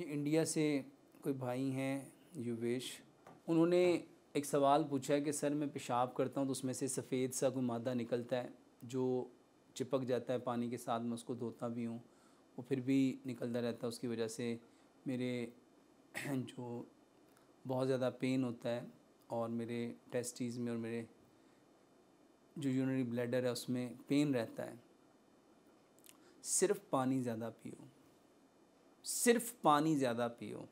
ये इंडिया से कोई भाई हैं युवेश उन्होंने एक सवाल पूछा है कि सर मैं पेशाब करता हूँ तो उसमें से सफ़ेद सा कोई मादा निकलता है जो चिपक जाता है पानी के साथ मैं उसको धोता भी हूँ वो फिर भी निकलता रहता है उसकी वजह से मेरे जो बहुत ज़्यादा पेन होता है और मेरे टेस्टीज़ में और मेरे जो यूनरी ब्लैडर है उसमें पेन रहता है सिर्फ पानी ज़्यादा पियो सिर्फ पानी ज़्यादा पियो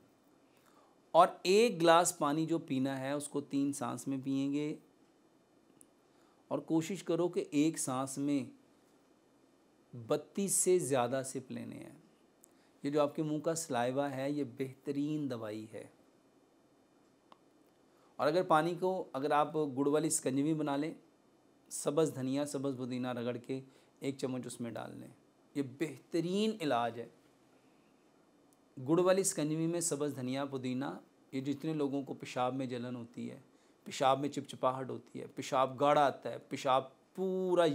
और एक गिलास पानी जो पीना है उसको तीन सांस में पियेंगे और कोशिश करो कि एक सांस में बत्तीस से ज़्यादा सिप लेने हैं ये जो आपके मुंह का सलाइवा है ये बेहतरीन दवाई है और अगर पानी को अगर आप गुड़ वाली स्कंजवी बना लें सब्ज़ धनिया सब्ज़ पुदीना रगड़ के एक चम्मच उसमें डाल लें ये बेहतरीन इलाज है गुड़ वाली स्कंजमी में सब्ज़ धनिया पुदीना ये जितने लोगों को पेशाब में जलन होती है पेशाब में चिपचिपाहट होती है पेशाब गाढ़ा आता है पेशाब पूरा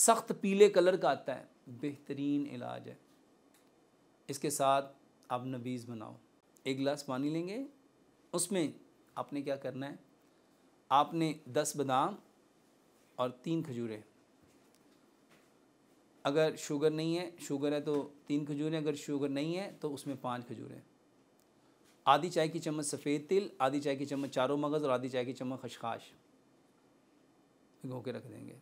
सख्त पीले कलर का आता है बेहतरीन इलाज है इसके साथ आप नबीज़ बनाओ एक गिलास पानी लेंगे उसमें आपने क्या करना है आपने दस बादाम और तीन खजूरें अगर शुगर नहीं है शुगर है तो तीन खजूरें अगर शुगर नहीं है तो उसमें पाँच खजूरें आधी चाय की चम्मच सफ़ेद तिल आधी चाय की चम्मच चारों मगज़ और आधी चाय की चम्मच खशखाश भिगो के रख देंगे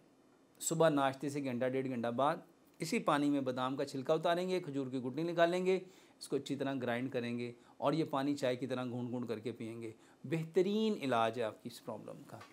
सुबह नाश्ते से घंटा डेढ़ घंटा बाद इसी पानी में बादाम का छिलका उतारेंगे खजूर की गुटनी निकालेंगे इसको अच्छी तरह ग्राइंड करेंगे और ये पानी चाय की तरह घूंढ घूंढ करके पियेंगे बेहतरीन इलाज है आपकी इस प्रॉब्लम का